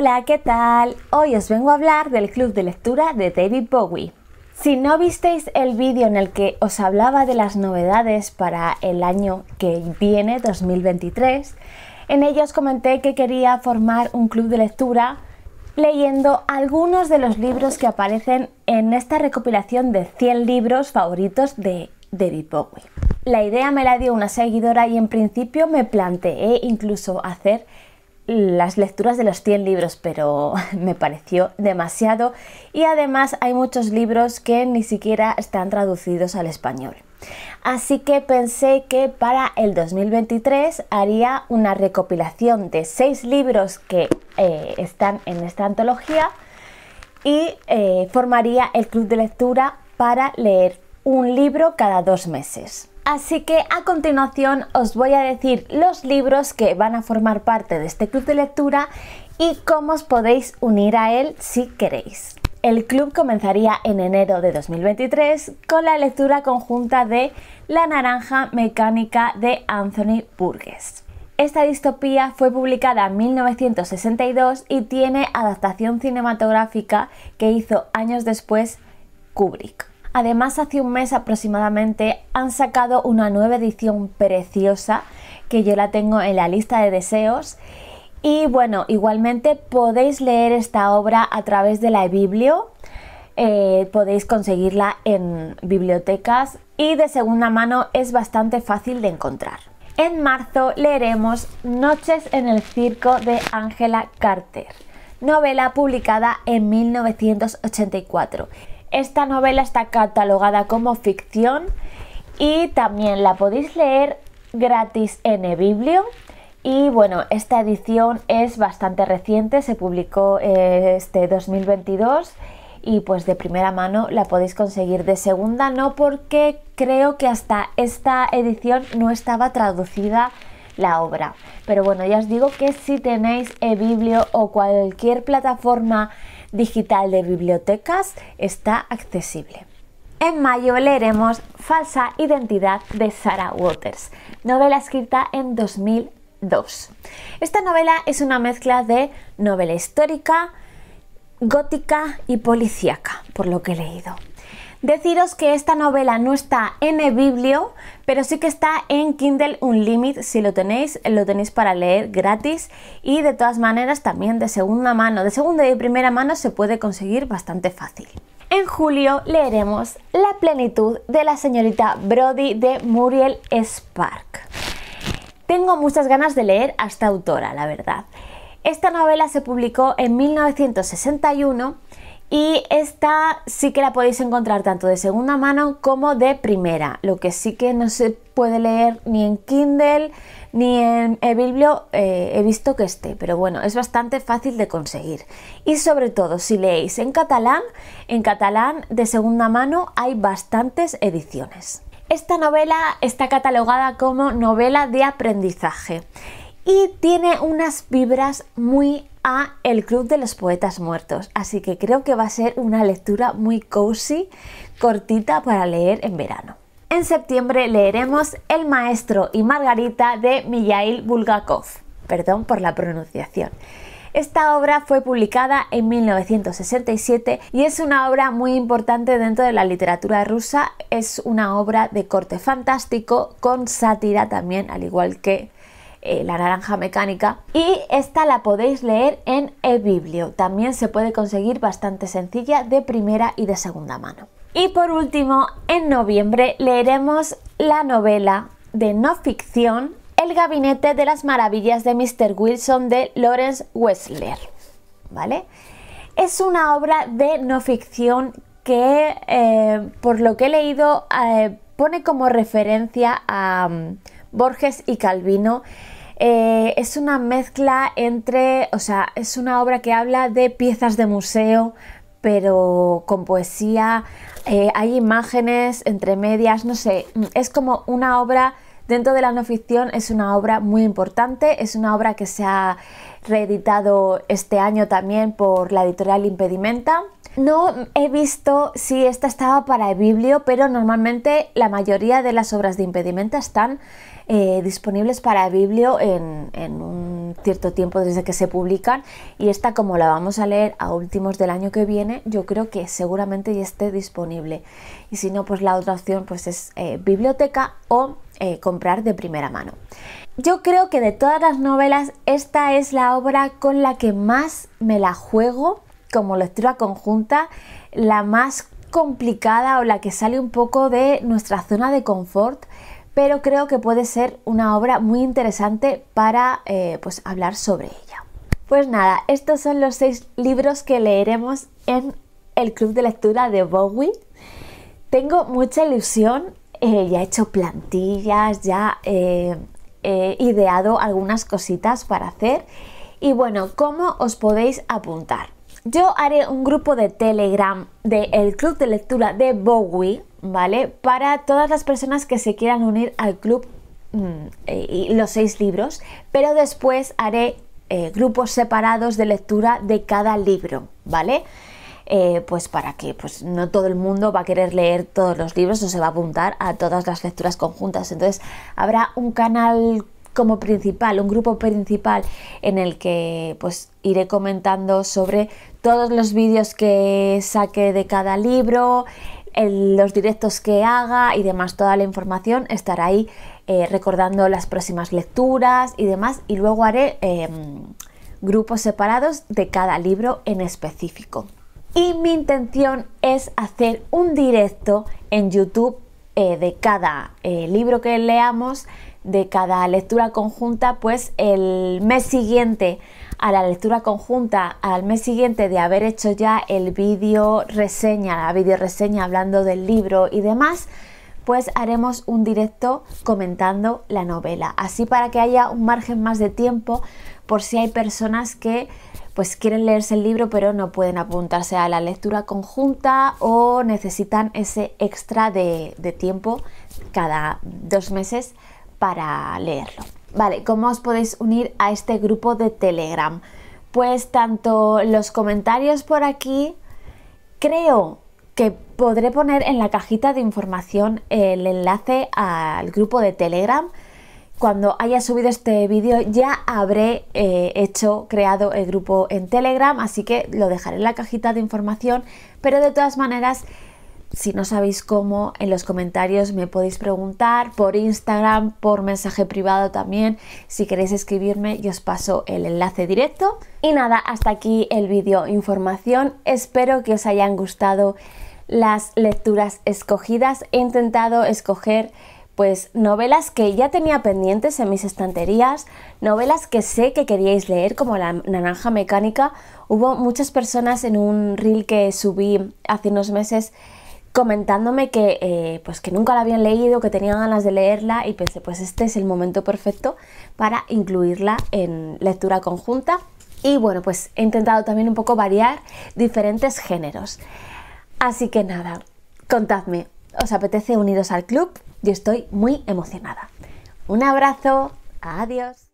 Hola, ¿qué tal? Hoy os vengo a hablar del club de lectura de David Bowie. Si no visteis el vídeo en el que os hablaba de las novedades para el año que viene, 2023, en ello os comenté que quería formar un club de lectura leyendo algunos de los libros que aparecen en esta recopilación de 100 libros favoritos de David Bowie. La idea me la dio una seguidora y en principio me planteé incluso hacer las lecturas de los 100 libros, pero me pareció demasiado y además hay muchos libros que ni siquiera están traducidos al español. Así que pensé que para el 2023 haría una recopilación de 6 libros que eh, están en esta antología y eh, formaría el club de lectura para leer un libro cada dos meses. Así que a continuación os voy a decir los libros que van a formar parte de este club de lectura y cómo os podéis unir a él si queréis. El club comenzaría en enero de 2023 con la lectura conjunta de La Naranja Mecánica de Anthony Burgess. Esta distopía fue publicada en 1962 y tiene adaptación cinematográfica que hizo años después Kubrick. Además, hace un mes aproximadamente han sacado una nueva edición preciosa que yo la tengo en la lista de deseos. Y bueno, igualmente podéis leer esta obra a través de la eBiblio. Eh, podéis conseguirla en bibliotecas y de segunda mano es bastante fácil de encontrar. En marzo leeremos Noches en el Circo de Angela Carter, novela publicada en 1984 esta novela está catalogada como ficción y también la podéis leer gratis en eBiblio. Y bueno, esta edición es bastante reciente, se publicó eh, este 2022 y pues de primera mano la podéis conseguir. De segunda no porque creo que hasta esta edición no estaba traducida la obra. Pero bueno, ya os digo que si tenéis eBiblio o cualquier plataforma digital de bibliotecas está accesible. En mayo leeremos Falsa Identidad de Sarah Waters, novela escrita en 2002. Esta novela es una mezcla de novela histórica, gótica y policíaca, por lo que he leído. Deciros que esta novela no está en el Biblio, pero sí que está en Kindle Unlimited. Si lo tenéis, lo tenéis para leer gratis. Y de todas maneras, también de segunda mano, de segunda y de primera mano se puede conseguir bastante fácil. En julio leeremos La plenitud de la señorita Brody de Muriel Spark. Tengo muchas ganas de leer a esta autora, la verdad. Esta novela se publicó en 1961 y esta sí que la podéis encontrar tanto de segunda mano como de primera, lo que sí que no se puede leer ni en Kindle ni en eBiblio, eh, he visto que esté, pero bueno, es bastante fácil de conseguir. Y sobre todo, si leéis en catalán, en catalán de segunda mano hay bastantes ediciones. Esta novela está catalogada como novela de aprendizaje y tiene unas vibras muy a El Club de los Poetas Muertos, así que creo que va a ser una lectura muy cozy, cortita para leer en verano. En septiembre leeremos El Maestro y Margarita de Mijail Bulgakov, perdón por la pronunciación. Esta obra fue publicada en 1967 y es una obra muy importante dentro de la literatura rusa. Es una obra de corte fantástico con sátira también, al igual que eh, la Naranja Mecánica. Y esta la podéis leer en biblio También se puede conseguir bastante sencilla de primera y de segunda mano. Y por último, en noviembre leeremos la novela de no ficción El gabinete de las maravillas de Mr. Wilson de Lawrence Wessler. ¿Vale? Es una obra de no ficción que, eh, por lo que he leído, eh, pone como referencia a Borges y Calvino. Eh, es una mezcla entre, o sea, es una obra que habla de piezas de museo, pero con poesía, eh, hay imágenes entre medias, no sé, es como una obra Dentro de la no ficción es una obra muy importante, es una obra que se ha reeditado este año también por la editorial Impedimenta. No he visto si esta estaba para biblio, pero normalmente la mayoría de las obras de impedimenta están eh, disponibles para biblio en, un cierto tiempo desde que se publican. Y esta, como la vamos a leer a últimos del año que viene, yo creo que seguramente ya esté disponible. Y si no, pues la otra opción pues es eh, biblioteca o eh, comprar de primera mano. Yo creo que de todas las novelas esta es la obra con la que más me la juego como lectura conjunta, la más complicada o la que sale un poco de nuestra zona de confort, pero creo que puede ser una obra muy interesante para eh, pues hablar sobre ella. Pues nada, estos son los seis libros que leeremos en el club de lectura de Bowie. Tengo mucha ilusión, eh, ya he hecho plantillas, ya he ideado algunas cositas para hacer. Y bueno, ¿cómo os podéis apuntar? Yo haré un grupo de Telegram del el Club de Lectura de Bowie, ¿vale? Para todas las personas que se quieran unir al club mm, eh, y los seis libros, pero después haré eh, grupos separados de lectura de cada libro, ¿vale? Eh, pues para que pues no todo el mundo va a querer leer todos los libros o se va a apuntar a todas las lecturas conjuntas. Entonces habrá un canal como principal, un grupo principal en el que pues, iré comentando sobre todos los vídeos que saque de cada libro, los directos que haga y demás, toda la información estará ahí eh, recordando las próximas lecturas y demás y luego haré em, grupos separados de cada libro en específico y mi intención es hacer un directo en YouTube eh, de cada eh, libro que leamos, de cada lectura conjunta, pues el mes siguiente a la lectura conjunta, al mes siguiente de haber hecho ya el vídeo reseña, la video reseña hablando del libro y demás, pues haremos un directo comentando la novela. Así para que haya un margen más de tiempo por si hay personas que pues quieren leerse el libro pero no pueden apuntarse a la lectura conjunta o necesitan ese extra de, tiempo cada dos meses para leerlo. Vale, ¿cómo os podéis unir a este grupo de Telegram? Pues tanto los comentarios por aquí, creo que podré poner en la cajita de información el enlace al grupo de Telegram cuando haya subido este vídeo ya habré eh, hecho, creado el grupo en Telegram, así que lo dejaré en la cajita de información, pero de todas maneras, si no sabéis cómo, en los comentarios me podéis preguntar, por Instagram, por mensaje privado también, si queréis escribirme y os paso el enlace directo. Y nada, hasta aquí el vídeo información, espero que os hayan gustado las lecturas escogidas, he intentado escoger pues novelas que ya tenía pendientes en mis estanterías, novelas que sé que queríais leer, como La Naranja Mecánica. Hubo muchas personas en un reel que subí hace unos meses comentándome que, eh, pues que nunca la habían leído, que tenían ganas de leerla y pensé, pues este es el momento perfecto para incluirla en lectura conjunta. Y bueno, pues he intentado también un poco variar diferentes géneros. Así que nada, contadme, ¿os apetece Unidos al club? Yo estoy muy emocionada. Un abrazo, adiós.